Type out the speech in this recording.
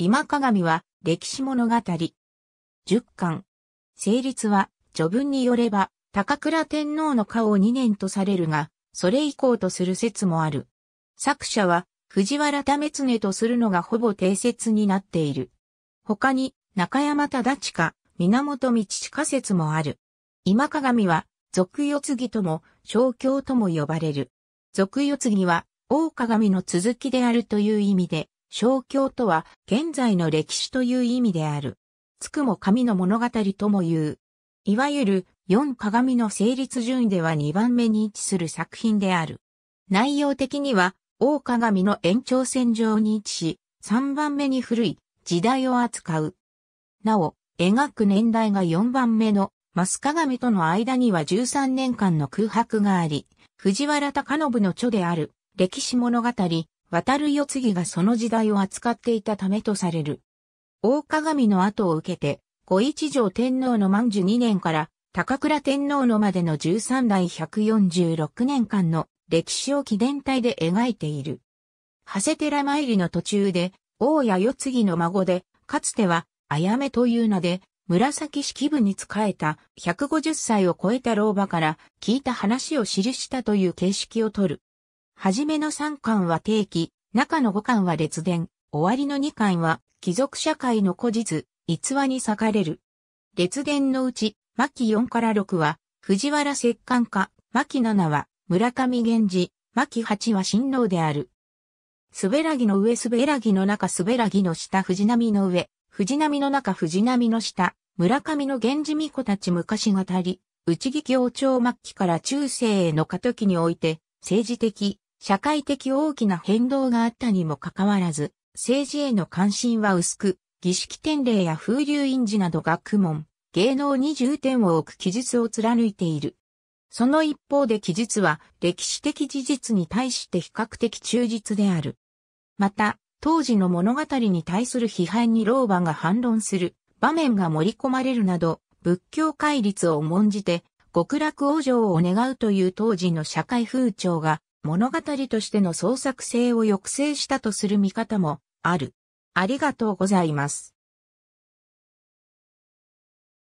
今鏡は歴史物語。10巻。成立は、序文によれば、高倉天皇の家を2年とされるが、それ以降とする説もある。作者は、藤原為常とするのがほぼ定説になっている。他に、中山忠親、源道親説もある。今鏡は、俗世継ぎとも、小教とも呼ばれる。俗世継ぎは、大鏡の続きであるという意味で、小教とは、現在の歴史という意味である。つくも神の物語とも言う。いわゆる、四鏡の成立順位では二番目に位置する作品である。内容的には、大鏡の延長線上に位置し、三番目に古い時代を扱う。なお、描く年代が四番目のマス鏡との間には十三年間の空白があり、藤原隆信の著である歴史物語、渡る世継がその時代を扱っていたためとされる。大鏡の後を受けて、五一条天皇の満寿二年から高倉天皇のまでの十三代百四十六年間の歴史を記念体で描いている。長谷寺参りの途中で、大谷世継の孫で、かつては、あやめという名で、紫式部に仕えた150歳を超えた老婆から聞いた話を記したという形式をとる。はじめの3巻は定期、中の5巻は列伝、終わりの2巻は貴族社会の古実、逸話に裂かれる。列伝のうち、巻4から6は、藤原摂関家、巻7は、村上源氏、巻8は新郎である。すべらぎの上すべらぎの中すべらぎの下藤波の上、藤波の中藤波の下、村上の源氏巫女たち昔語り、内木行長末期から中世への過渡期において、政治的、社会的大きな変動があったにもかかわらず、政治への関心は薄く、儀式典礼や風流印字など学問、芸能に重点を置く記述を貫いている。その一方で記述は歴史的事実に対して比較的忠実である。また、当時の物語に対する批判に老婆が反論する場面が盛り込まれるなど、仏教戒律を重んじて、極楽往生を願うという当時の社会風潮が物語としての創作性を抑制したとする見方もある。ありがとうございます。